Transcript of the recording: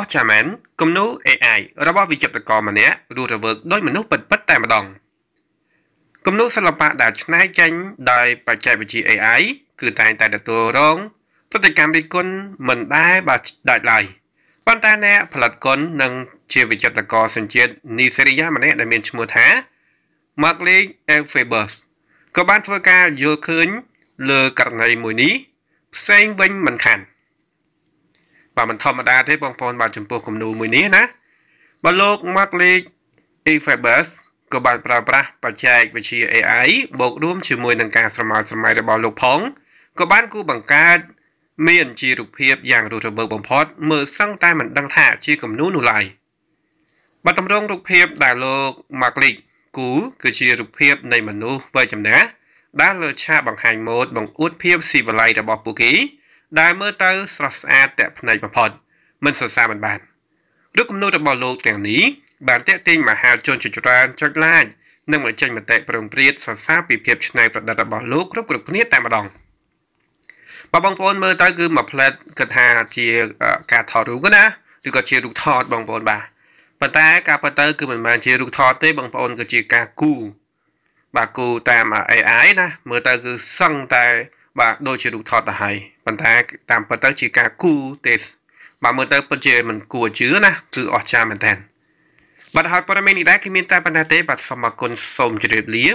ប៉ុសចាមែនគំនូ AI របស់វិចិត្រករម្នាក់រស់រវើកដោយមនុស្សពិតៗតែម្ដងគំនូសិល្បៈដែលឆ្នៃចេញដោយបច្ចេកវិទ្យា AI គឺតែងតែទទួលរងប្រតិកម្មរិះគន់មិនដែរបើដាច់ឡើយប៉ុន្តែអ្នកផលិតគុណនិងជាវិចិត្រករសញ្ជាតិនីសេរីយ៉ាម្នាក់ដែលមានឈ្មោះថា Markley Elfebus ក៏បានធ្វើការយល់ឃើញលើករណីមួយនេះផ្សេងវិញមិនខាន។បាទមិនធម្មតាទេបងប្អូនបាទចំពោះគំនូមួយនេះណាបើលោក Mark League Efebus ក៏បានប្រើប្រាស់បច្ចេកវិទ្យា AI បូករួម ជាមួយនឹងការស្រមើស្រមៃរបស់លោកផងក៏បានគូបង្កើតមានជារូបភាពយ៉ាងរស់រវើកបំផុតមើលសឹងតែមិនដឹងថាជាគំនូនោះឡើយបាទតម្រងរូបភាពដែលលោក Mark League គូគឺជារូបភាព នៃមនុស្សវ័យចំណាស់ដែលលើឆាកបង្ហាញម៉ូដបង្អួតភាពស៊ីវិល័យរបស់ពួកគេដែលមើលទៅស្រស់ស្អាតតែភ្នែកបំផុតមិនសរសើរមិនបានឬគំនូររបស់លោកទាំងនេះបានតេទៀងមហាជនជាច្រើនចុចឡាយនិងបញ្ចេញមតិប្រឹងព្រាតសរសើរពីភាពច្នៃប្រឌិតរបស់លោកគ្រប់គ្រប់គ្នាតែម្ដងបើបងប្អូនមើលទៅគឺមួយផ្លែតគិតថាជាការថតរូបណាឬក៏ជារូបថតបងប្អូនបាទប៉ុន្តែការពិតទៅគឺមិនមែនជារូបថតទេ បងប្អូនគឺជាការគូបាទគូតាម AI ណាមើលទៅគឺសឹងតែបាទដូចជារូបថតទៅហើយប៉ុន្តែតាមពិតទៅជាការគូទេបើមើលទៅពិតជាមិនគួរជឿណាគឺអស្ចារ្យមែនតើបាទហើយព័ត៌មាននេះដែរគឺមានតែប៉ុណ្ណេះទេបាទសូមអរគុណសូមជម្រាបលា